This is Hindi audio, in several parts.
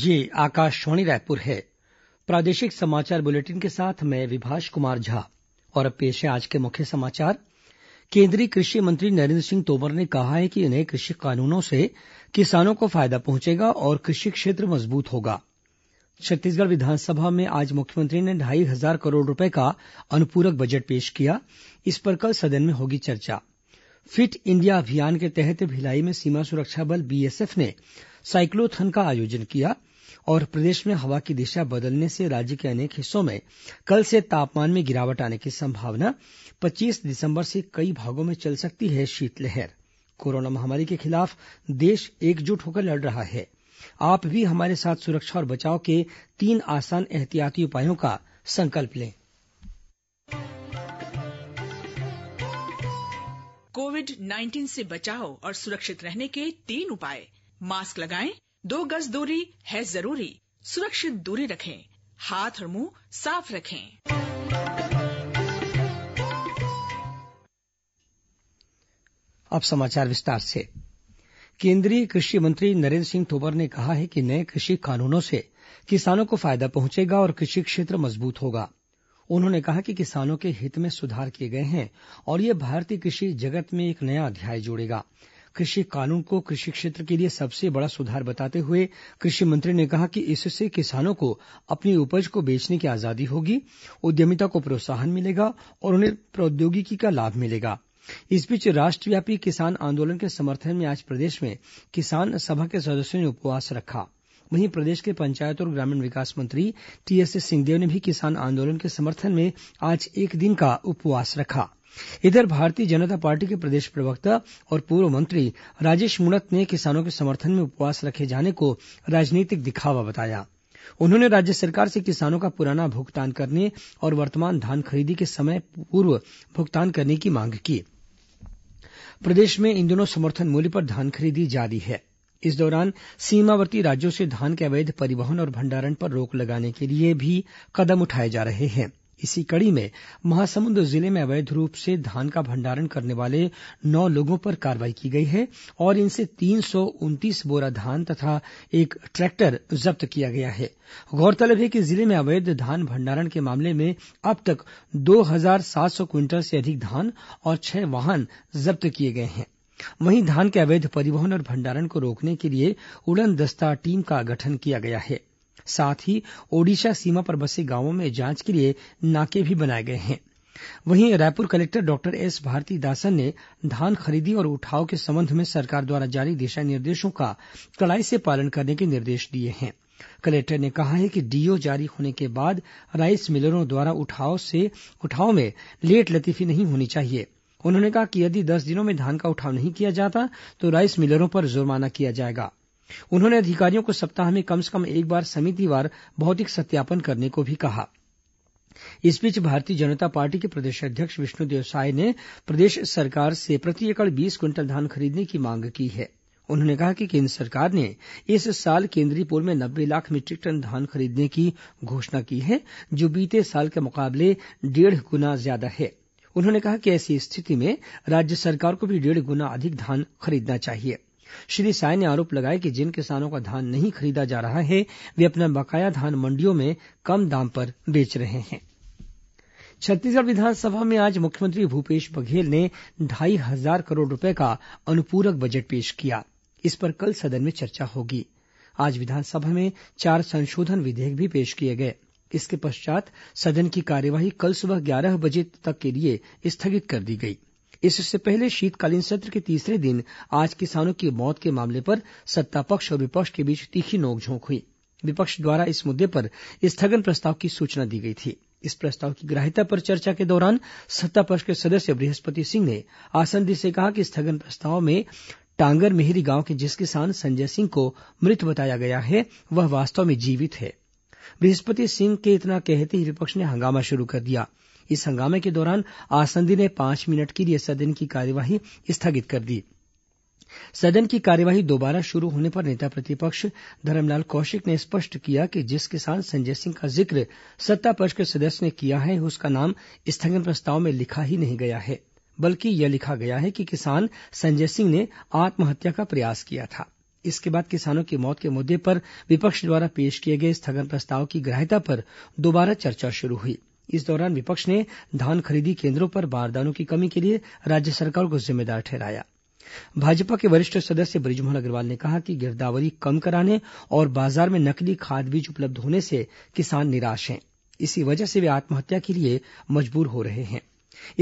ये आकाशवाणी रायपुर है प्रादेशिक समाचार बुलेटिन के साथ मैं विभाष कुमार झा और अब पेश है आज के मुख्य समाचार केंद्रीय कृषि मंत्री नरेन्द्र सिंह तोमर ने कहा है कि नए कृषि कानूनों से किसानों को फायदा पहुंचेगा और कृषि क्षेत्र मजबूत होगा छत्तीसगढ़ विधानसभा में आज मुख्यमंत्री ने ढाई हजार करोड़ रूपये का अनुपूरक बजट पेश किया इस पर कल सदन में होगी चर्चा फिट इंडिया अभियान के तहत भिलाई में सीमा सुरक्षा बल बीएसएफ ने साइक्लोथन का आयोजन किया और प्रदेश में हवा की दिशा बदलने से राज्य के अनेक हिस्सों में कल से तापमान में गिरावट आने की संभावना पच्चीस दिसंबर से कई भागों में चल सकती है शीतलहर कोरोना महामारी के खिलाफ देश एकजुट होकर लड़ रहा है आप भी हमारे साथ सुरक्षा और बचाव के तीन आसान एहतियाती उपायों का संकल्प लें कोविड 19 से बचाव और सुरक्षित रहने के तीन उपाय मास्क लगाएं दो गज दूरी है जरूरी सुरक्षित दूरी रखें हाथ और मुंह साफ रखें केंद्रीय कृषि मंत्री नरेन्द्र सिंह तोमर ने कहा है कि नए कृषि कानूनों से किसानों को फायदा पहुंचेगा और कृषि क्षेत्र मजबूत होगा उन्होंने कहा कि किसानों के हित में सुधार किए गए हैं और यह भारतीय कृषि जगत में एक नया अध्याय जोड़ेगा कृषि कानून को कृषि क्षेत्र के लिए सबसे बड़ा सुधार बताते हुए कृषि मंत्री ने कहा कि इससे किसानों को अपनी उपज को बेचने की आजादी होगी उद्यमिता को प्रोत्साहन मिलेगा और उन्हें प्रौद्योगिकी का लाभ मिलेगा इस बीच राष्ट्रव्यापी किसान आंदोलन के समर्थन में आज प्रदेश में किसान सभा के सदस्यों ने उपवास रखा वहीं प्रदेश के पंचायत और ग्रामीण विकास मंत्री टीएस सिंहदेव ने भी किसान आंदोलन के समर्थन में आज एक दिन का उपवास रखा इधर भारतीय जनता पार्टी के प्रदेश प्रवक्ता और पूर्व मंत्री राजेश मूणत ने किसानों के समर्थन में उपवास रखे जाने को राजनीतिक दिखावा बताया उन्होंने राज्य सरकार से किसानों का पुराना भुगतान करने और वर्तमान धान खरीदी के समय पूर्व भुगतान करने की मांग की प्रदेश में इन दिनों समर्थन मूल्य पर धान खरीदी जारी है इस दौरान सीमावर्ती राज्यों से धान के अवैध परिवहन और भंडारण पर रोक लगाने के लिए भी कदम उठाए जा रहे हैं इसी कड़ी में महासमुंद जिले में अवैध रूप से धान का भंडारण करने वाले नौ लोगों पर कार्रवाई की गई है और इनसे तीन सौ उनतीस बोरा धान तथा एक ट्रैक्टर जब्त किया गया है गौरतलब है कि जिले में अवैध धान भंडारण के मामले में अब तक दो हजार सात सौ क्विंटल से अधिक धान और छह वाहन जब्त किए गए हैं वहीं धान के अवैध परिवहन और भंडारण को रोकने के लिए उड़न दस्ता टीम का गठन किया गया है साथ ही ओडिशा सीमा पर बसे गांवों में जांच के लिए नाके भी बनाए गए हैं वहीं Raipur collector doctor S Bharathidasan ने धान खरीदी और उठाव के संबंध में सरकार द्वारा जारी दिशा निर्देशों का कड़ाई से पालन करने के निर्देश दिए हैं कलेक्टर ने कहा है कि डीओ जारी होने के बाद राइस मिलरों द्वारा उठाव में लेट लतीफी नहीं होनी चाहिए उन्होंने कहा कि यदि दस दिनों में धान का उठाव नहीं किया जाता तो राइस मिलरों पर जुर्माना किया जाएगा उन्होंने अधिकारियों को सप्ताह में कम से कम एक बार समितिवार भौतिक सत्यापन करने को भी कहा इस बीच भारतीय जनता पार्टी के प्रदेश अध्यक्ष विष्णुदेव साय ने प्रदेश सरकार से प्रति एकड़ बीस क्विंटल धान खरीदने की मांग की है उन्होंने कहा कि केन्द्र सरकार ने इस साल केंद्रीय पूल में नब्बे लाख मीट्रिक टन धान खरीदने की घोषणा की है जो बीते साल के मुकाबले डेढ़ गुना ज्यादा है उन्होंने कहा कि ऐसी स्थिति में राज्य सरकार को भी डेढ़ गुना अधिक धान खरीदना चाहिए श्री साय ने आरोप लगाया कि जिन किसानों का धान नहीं खरीदा जा रहा है वे अपना बकाया धान मंडियों में कम दाम पर बेच रहे हैं छत्तीसगढ़ विधानसभा में आज मुख्यमंत्री भूपेश बघेल ने ढाई हजार करोड़ रूपये का अनुपूरक बजट पेश किया इस पर कल सदन में चर्चा होगी आज विधानसभा में चार संशोधन विधेयक भी पेश किए गए इसके पश्चात सदन की कार्यवाही कल सुबह ग्यारह बजे तक के लिए स्थगित कर दी गई इससे पहले शीतकालीन सत्र के तीसरे दिन आज किसानों की मौत के मामले पर सत्ता पक्ष और विपक्ष के बीच तीखी नोकझोंक हुई विपक्ष द्वारा इस मुद्दे पर स्थगन प्रस्ताव की सूचना दी गई थी इस प्रस्ताव की ग्राह्यता पर चर्चा के दौरान सत्ता पक्ष के सदस्य बृहस्पति सिंह ने आसंदी से कहा कि स्थगन प्रस्ताव में टांगर मिहिरी गांव के जिस किसान संजय सिंह को मृत बताया गया है वह वास्तव में जीवित है बृहस्पति सिंह के इतना कहते ही विपक्ष ने हंगामा शुरू कर दिया इस हंगामे के दौरान आसंदी ने पांच मिनट के लिए सदन की कार्यवाही स्थगित कर दी सदन की कार्यवाही दोबारा शुरू होने पर नेता प्रतिपक्ष धरमलाल कौशिक ने स्पष्ट किया कि जिस किसान संजय सिंह का जिक्र सत्ता पक्ष के सदस्य ने किया है उसका नाम स्थगन प्रस्ताव में लिखा ही नहीं गया है बल्कि यह लिखा गया है कि किसान संजय सिंह ने आत्महत्या का प्रयास किया था इसके बाद किसानों की मौत के मुद्दे पर विपक्ष द्वारा पेश किए गए स्थगन प्रस्ताव की ग्राह्यता पर दोबारा चर्चा शुरू हुई इस दौरान विपक्ष ने धान खरीदी केन्द्रों पर बारदानों की कमी के लिए राज्य सरकार को जिम्मेदार ठहराया भाजपा के वरिष्ठ सदस्य ब्रिजमोहन अग्रवाल ने कहा कि गिरदावरी कम कराने और बाजार में नकली खाद बीज उपलब्ध होने से किसान निराश हैं इसी वजह से वे आत्महत्या के लिए मजबूर हो रहे हैं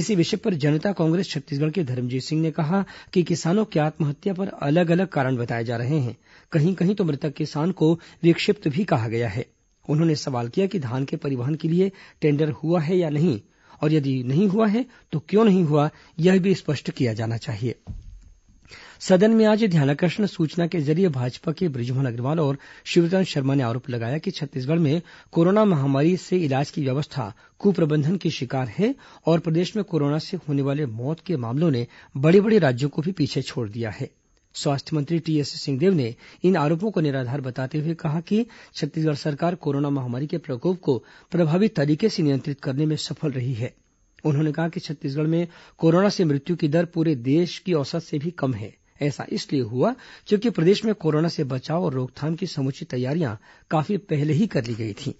इसी विषय पर जनता कांग्रेस छत्तीसगढ़ के धर्मजीत सिंह ने कहा कि किसानों की आत्महत्या पर अलग अलग कारण बताए जा रहे हैं कहीं कहीं तो मृतक किसान को विक्षिप्त भी कहा गया है उन्होंने सवाल किया कि धान के परिवहन के लिए टेंडर हुआ है या नहीं और यदि नहीं हुआ है तो क्यों नहीं हुआ यह भी स्पष्ट किया जाना चाहिए सदन में आज ध्यानाकर्षण सूचना के जरिए भाजपा के ब्रजमोहन अग्रवाल और शिवरतन शर्मा ने आरोप लगाया कि छत्तीसगढ़ में कोरोना महामारी से इलाज की व्यवस्था कुप्रबंधन की शिकार है और प्रदेश में कोरोना से होने वाले मौत के मामलों ने बड़े बड़े राज्यों को भी पीछे छोड़ दिया है स्वास्थ्य मंत्री टीएस सिंहदेव ने इन आरोपों को निराधार बताते हुए कहा कि छत्तीसगढ़ सरकार कोरोना महामारी के प्रकोप को प्रभावी तरीके से नियंत्रित करने में सफल रही है उन्होंने कहा कि छत्तीसगढ़ में कोरोना से मृत्यु की दर पूरे देश की औसत से भी कम है ऐसा इसलिए हुआ क्योंकि प्रदेश में कोरोना से बचाव और रोकथाम की समुचित तैयारियां काफी पहले ही कर ली गई थीं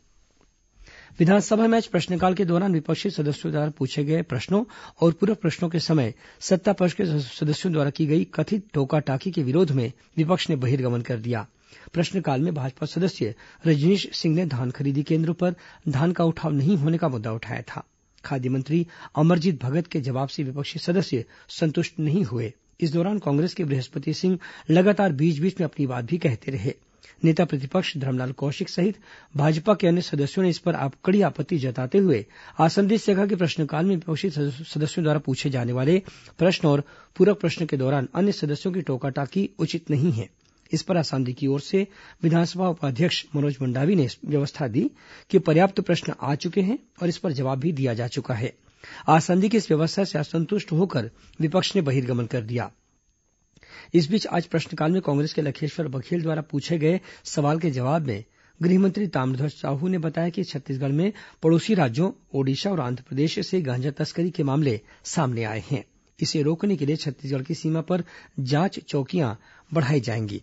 विधानसभा में आज प्रश्नकाल के दौरान विपक्षी सदस्यों द्वारा पूछे गए प्रश्नों और पूरक प्रश्नों के समय सत्ता पक्ष के सदस्यों द्वारा की गई कथित टोकाटाकी के विरोध में विपक्ष ने बहिर्गमन कर दिया प्रश्नकाल में भाजपा सदस्य रजनीश सिंह ने धान खरीदी केन्द्रों पर धान का उठाव नहीं होने का मुद्दा उठाया था खाद्य मंत्री अमरजीत भगत के जवाब से विपक्षी सदस्य संतुष्ट नहीं हुए इस दौरान कांग्रेस के बृहस्पति सिंह लगातार बीच बीच में अपनी बात भी कहते रहें नेता प्रतिपक्ष धरमलाल कौशिक सहित भाजपा के अन्य सदस्यों ने इस पर कड़ी आपत्ति जताते हुए आसंदी से कहा कि प्रश्नकाल में विपक्षी सदस्यों द्वारा पूछे जाने वाले प्रश्न और पूरक प्रश्न के दौरान अन्य सदस्यों की टोकाटाकी उचित नहीं है इस पर आसंदी की ओर से विधानसभा उपाध्यक्ष मनोज मंडावी ने व्यवस्था दी कि पर्याप्त प्रश्न आ चुके हैं और इस पर जवाब भी दिया जा चुका है आसंदी की इस व्यवस्था से असंतुष्ट होकर विपक्ष ने बहिर्गमन कर दिया इस बीच आज प्रश्नकाल में कांग्रेस के लखेश्वर बघेल द्वारा पूछे गए सवाल के जवाब में गृह मंत्री ताम्रध्वज साहू ने बताया कि छत्तीसगढ़ में पड़ोसी राज्यों ओडिशा और आंध्रप्रदेश से गांजा तस्करी के मामले सामने आए हैं इसे रोकने के लिए छत्तीसगढ़ की सीमा पर जांच चौकियां बढ़ाई जाएंगी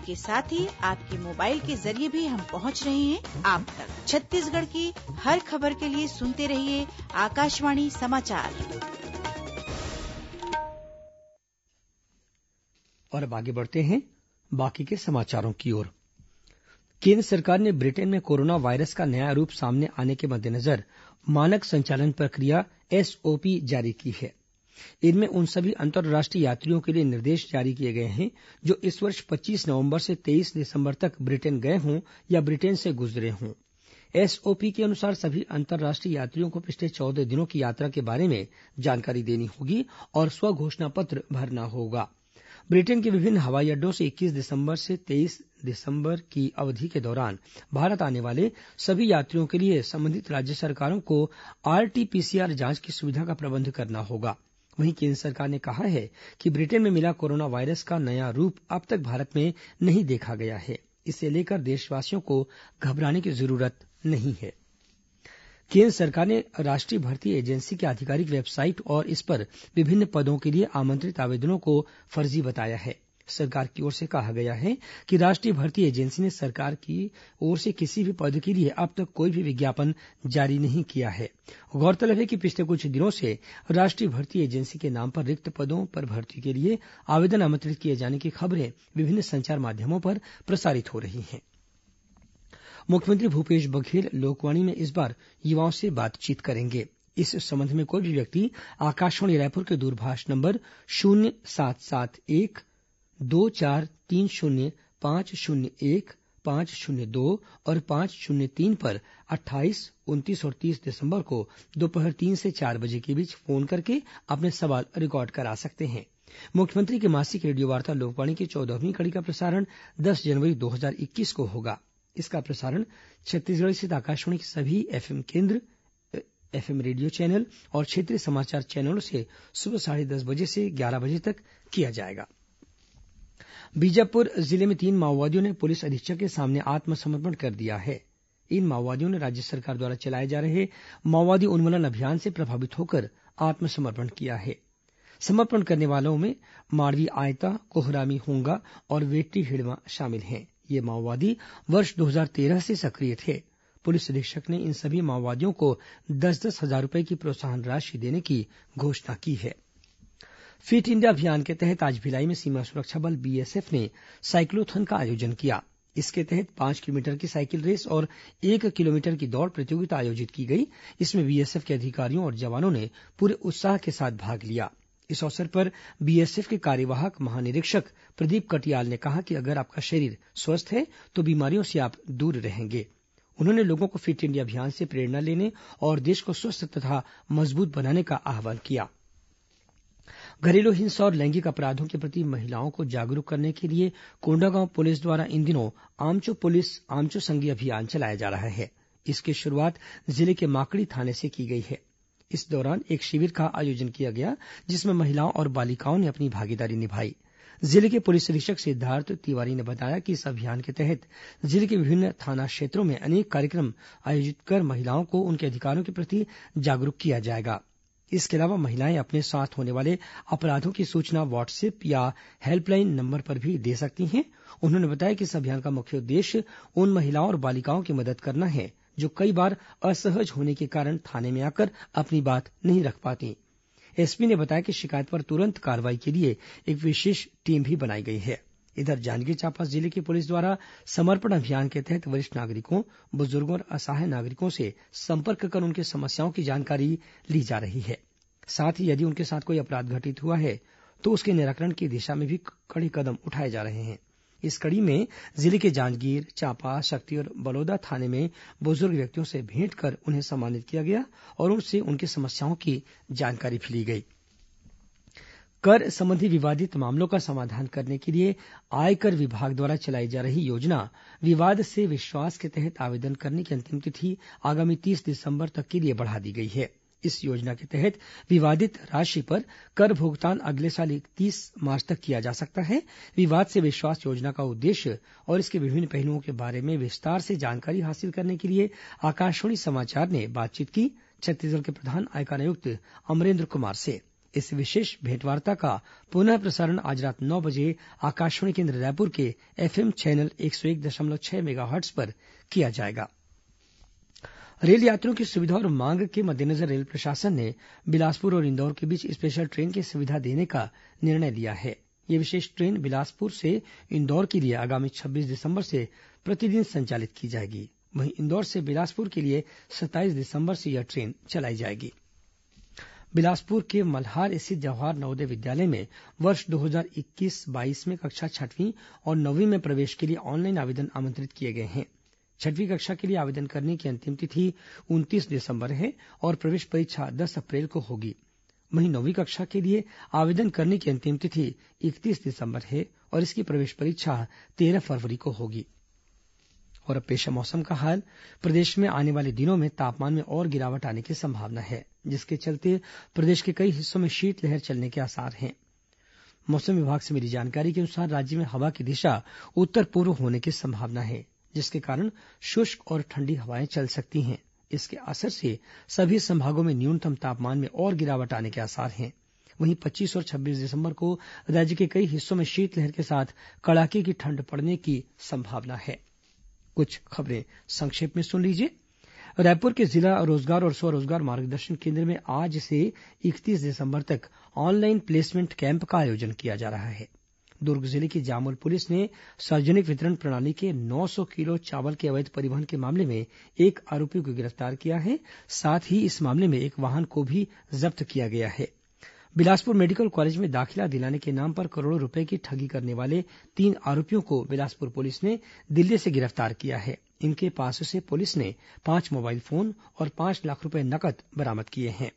प्रस्तुतियों के साथ ही आपके मोबाइल के जरिए भी हम पहुंच रहे हैं आप तक छत्तीसगढ़ की हर खबर के लिए सुनते रहिए आकाशवाणी समाचार और अब आगे बढ़ते हैं बाकी के समाचारों की ओर केंद्र सरकार ने ब्रिटेन में कोरोना वायरस का नया रूप सामने आने के मद्देनजर मानक संचालन प्रक्रिया एसओपी जारी की है इनमें उन सभी अंतर्राष्ट्रीय यात्रियों के लिए निर्देश जारी किए गए हैं जो इस वर्ष पच्चीस नवंबर से तेईस दिसंबर तक ब्रिटेन गए हों या ब्रिटेन से गुजरे हों एसओपी के अनुसार सभी अंतर्राष्ट्रीय यात्रियों को पिछले चौदह दिनों की यात्रा के बारे में जानकारी देनी होगी और स्व घोषणा पत्र भरना होगा ब्रिटेन के विभिन्न हवाई अड्डों से इक्कीस दिसंबर से तेईस दिसंबर की अवधि के दौरान भारत आने वाले सभी यात्रियों के लिए संबंधित राज्य सरकारों को आरटीपीसीआर जांच की सुविधा का प्रबंध करना होगा वहीं केन्द्र सरकार ने कहा है कि ब्रिटेन में मिला कोरोना वायरस का नया रूप अब तक भारत में नहीं देखा गया है इसे लेकर देशवासियों को घबराने की जरूरत नहीं है केन्द्र सरकार ने राष्ट्रीय भर्ती एजेंसी की आधिकारिक वेबसाइट और इस पर विभिन्न पदों के लिए आमंत्रित आवेदनों को फर्जी बताया है सरकार की ओर से कहा गया है कि राष्ट्रीय भर्ती एजेंसी ने सरकार की ओर से किसी भी पद के लिए अब तक कोई भी विज्ञापन जारी नहीं किया है गौरतलब है कि पिछले कुछ दिनों से राष्ट्रीय भर्ती एजेंसी के नाम पर रिक्त पदों पर भर्ती के लिए आवेदन आमंत्रित किए जाने की खबरें विभिन्न संचार माध्यमों पर प्रसारित हो रही हैं मुख्यमंत्री भूपेश बघेल लोकवाणी में इस बार युवाओं से बातचीत करेंगे इस संबंध में कोई भी व्यक्ति आकाशवाणी रायपुर के दूरभाष नंबर शून्य सात सात एक दो चार तीन शून्य पांच शून्य एक पांच शून्य दो और पांच शून्य तीन पर अट्ठाईस उनतीस और तीस दिसंबर को दोपहर तीन से चार बजे के बीच फोन करके अपने सवाल रिकॉर्ड करा सकते हैं मुख्यमंत्री के मासिक रेडियोवार्ता लोकवाणी की चौदहवीं कड़ी का प्रसारण दस जनवरी दो हजार इक्कीस को होगा इसका प्रसारण छत्तीसगढ़ स्थित आकाशवाणी के सभी एफएम केन्द्र एफएम रेडियो चैनल और क्षेत्रीय समाचार चैनलों से सुबह साढ़े दस बजे से ग्यारह बजे तक किया जाएगा बीजापुर जिले में तीन माओवादियों ने पुलिस अधीक्षक के सामने आत्मसमर्पण कर दिया है इन माओवादियों ने राज्य सरकार द्वारा चलाए जा रहे माओवादी उन्मूलन अभियान से प्रभावित होकर आत्मसमर्पण किया है समर्पण करने वालों में माड़वी आयता कोहरामी होंगा और वेट्टी हिड़मा शामिल हैं ये माओवादी वर्ष दो हजार तेरह से सक्रिय थे पुलिस अधीक्षक ने इन सभी माओवादियों को दस दस हजार रूपये की प्रोत्साहन राशि देने की घोषणा की है फिट इंडिया अभियान के तहत आज भिलाई में सीमा सुरक्षा बल बीएसएफ ने साइक्लोथन का आयोजन किया इसके तहत पांच किलोमीटर की साइकिल रेस और एक किलोमीटर की दौड़ प्रतियोगिता आयोजित की गई इसमें बीएसएफ के अधिकारियों और जवानों ने पूरे उत्साह के साथ भाग लिया इस अवसर पर बीएसएफ के कार्यवाहक महानिरीक्षक प्रदीप कटियाल ने कहा कि अगर आपका शरीर स्वस्थ है तो बीमारियों से आप दूर रहेंगे उन्होंने लोगों को फिट इंडिया अभियान से प्रेरणा लेने और देश को स्वस्थ तथा मजबूत बनाने का आहवान किया है घरेलू हिंसा और लैंगिक अपराधों के प्रति महिलाओं को जागरूक करने के लिए कोंडागांव पुलिस द्वारा इन दिनों आमचो पुलिस आमचो संगी अभियान चलाया जा रहा है इसकी शुरूआत जिले के माकड़ी थाने से की गई है इस दौरान एक शिविर का आयोजन किया गया जिसमें महिलाओं और बालिकाओं ने अपनी भागीदारी निभाई जिले के पुलिस अधीक्षक सिद्धार्थ तिवारी ने बताया कि इस अभियान के तहत जिले के विभिन्न थाना क्षेत्रों में अनेक कार्यक्रम आयोजित कर महिलाओं को उनके अधिकारों के प्रति जागरूक किया जाएगा इसके अलावा महिलाएं अपने साथ होने वाले अपराधों की सूचना व्हाट्सएप या हेल्पलाइन नंबर पर भी दे सकती हैं उन्होंने बताया कि इस अभियान का मुख्य उद्देश्य उन महिलाओं और बालिकाओं की मदद करना है जो कई बार असहज होने के कारण थाने में आकर अपनी बात नहीं रख पाती एसपी ने बताया कि शिकायत पर तुरंत कार्रवाई के लिए एक विशेष टीम भी बनाई गई है इधर जांजगीर चांपा जिले की पुलिस द्वारा समर्पण अभियान के तहत वरिष्ठ नागरिकों बुजुर्गों और असहाय नागरिकों से संपर्क कर उनकी समस्याओं की जानकारी ली जा रही है साथ ही यदि उनके साथ कोई अपराध घटित हुआ है तो उसके निराकरण की दिशा में भी कड़े कदम उठाए जा रहे हैं इस कड़ी में जिले के जांजगीर चांपा शक्ति और बलौदा थाने में बुजुर्ग व्यक्तियों से भेंट कर उन्हें सम्मानित किया गया और उनसे उनकी समस्याओं की जानकारी भी ली गई कर संबंधी विवादित मामलों का समाधान करने के लिए आयकर विभाग द्वारा चलाई जा रही योजना विवाद से विश्वास के तहत आवेदन करने की अंतिम तिथि आगामी तीस दिसंबर तक के लिए बढ़ा दी गई है इस योजना के तहत विवादित राशि पर कर भुगतान अगले साल इकतीस मार्च तक किया जा सकता है विवाद से विश्वास योजना का उद्देश्य और इसके विभिन्न पहलुओं के बारे में विस्तार से जानकारी हासिल करने के लिए आकाशवाणी समाचार ने बातचीत की छत्तीसगढ़ के प्रधान आयकर आयुक्त अमरेन्द्र कुमार से इस विशेष भेंटवार्ता का पुनः प्रसारण आज रात नौ बजे आकाशवाणी केन्द्र रायपुर के एफएम चैनल एक सौ एक दशमलव छह मेगाहर्ट्स पर किया जाएगा रेल यात्रियों की सुविधा और मांग के मद्देनजर रेल प्रशासन ने बिलासपुर और इंदौर के बीच स्पेशल ट्रेन की सुविधा देने का निर्णय लिया है यह विशेष ट्रेन बिलासपुर से इंदौर के लिए आगामी छब्बीस दिसंबर से प्रतिदिन संचालित की जाएगी वहीं इंदौर से बिलासपुर के लिए सत्ताईस दिसंबर से यह ट्रेन चलाई जाएगी बिलासपुर के मल्हार स्थित जवाहर नवोदय विद्यालय में वर्ष दो हजार इक्कीस बाईस में कक्षा छठवीं और नौवीं में प्रवेश के लिए ऑनलाइन आवेदन आमंत्रित किए गए हैं छठवीं कक्षा के लिए आवेदन करने की अंतिम तिथि उनतीस दिसंबर है और प्रवेश परीक्षा दस अप्रैल को होगी वहीं नौवीं कक्षा के लिए आवेदन करने की अंतिम तिथि इकतीस दिसंबर है और इसकी प्रवेश परीक्षा तेरह फरवरी को होगी और अब पेश है मौसम का हाल प्रदेश में आने वाले दिनों में तापमान में और गिरावट आने की संभावना है जिसके चलते प्रदेश के कई हिस्सों में शीतलहर चलने के आसार हैं मौसम विभाग से मिली जानकारी के अनुसार राज्य में हवा की दिशा उत्तर पूर्व होने की संभावना है जिसके कारण शुष्क और ठंडी हवाएं चल सकती हैं इसके असर से सभी संभागों में न्यूनतम तापमान में और गिरावट आने के आसार हैं वहीं पच्चीस और छब्बीस दिसंबर को राज्य के कई हिस्सों में शीतलहर के साथ कड़ाके की ठंड पड़ने की संभावना है कुछ खबरें संक्षेप में सुन लीजिए रायपुर के जिला रोजगार और स्वरोजगार मार्गदर्शन केन्द्र में आज से इकतीस दिसंबर तक ऑनलाइन प्लेसमेंट कैंप का आयोजन किया जा रहा है दुर्ग जिले की जामुल पुलिस ने सार्वजनिक वितरण प्रणाली के नौ सौ किलो चावल के अवैध परिवहन के मामले में एक आरोपी को गिरफ्तार किया है साथ ही इस मामले में एक वाहन को भी जब्त किया गया है बिलासपुर मेडिकल कॉलेज में दाखिला दिलाने के नाम पर करोड़ों रूपये की ठगी करने वाले तीन आरोपियों को बिलासपुर पुलिस ने दिल्ली से गिरफ्तार किया है इनके पास से पुलिस ने पांच मोबाइल फोन और पांच लाख रूपये नकद बरामद किए हैं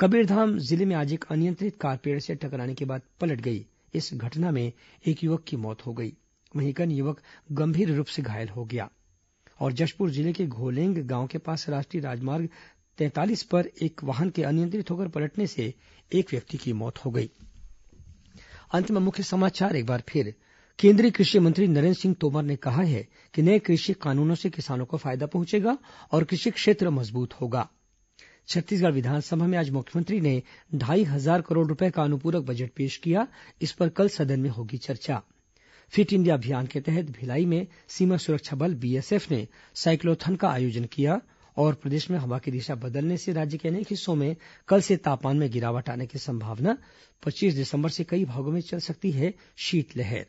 कबीरधाम जिले में आज एक अनियंत्रित कार पेड़ से टकराने के बाद पलट गई इस घटना में एक युवक की मौत हो गई वहीं कन युवक गंभीर रूप से घायल हो गया और जशपुर जिले के घोलेंग गांव के पास राष्ट्रीय राजमार्ग तैंतालीस पर एक वाहन के अनियंत्रित होकर पलटने से एक व्यक्ति की मौत हो गई अंत में मुख्य समाचार एक बार फिर केंद्रीय कृषि मंत्री नरेन्द्र सिंह तोमर ने कहा है कि नए कृषि कानूनों से किसानों को फायदा पहुंचेगा और कृषि क्षेत्र मजबूत होगा छत्तीसगढ़ विधानसभा में आज मुख्यमंत्री ने ढाई हजार करोड़ रूपये का अनुपूरक बजट पेश किया इस पर कल सदन में होगी चर्चा फिट इंडिया अभियान के तहत भिलाई में सीमा सुरक्षा बल बीएसएफ ने साइक्लोथन का आयोजन किया गया और प्रदेश में हवा की दिशा बदलने से राज्य के अनेक हिस्सों में कल से तापमान में गिरावट आने की संभावना पच्चीस दिसंबर से कई भागों में चल सकती है शीतलहर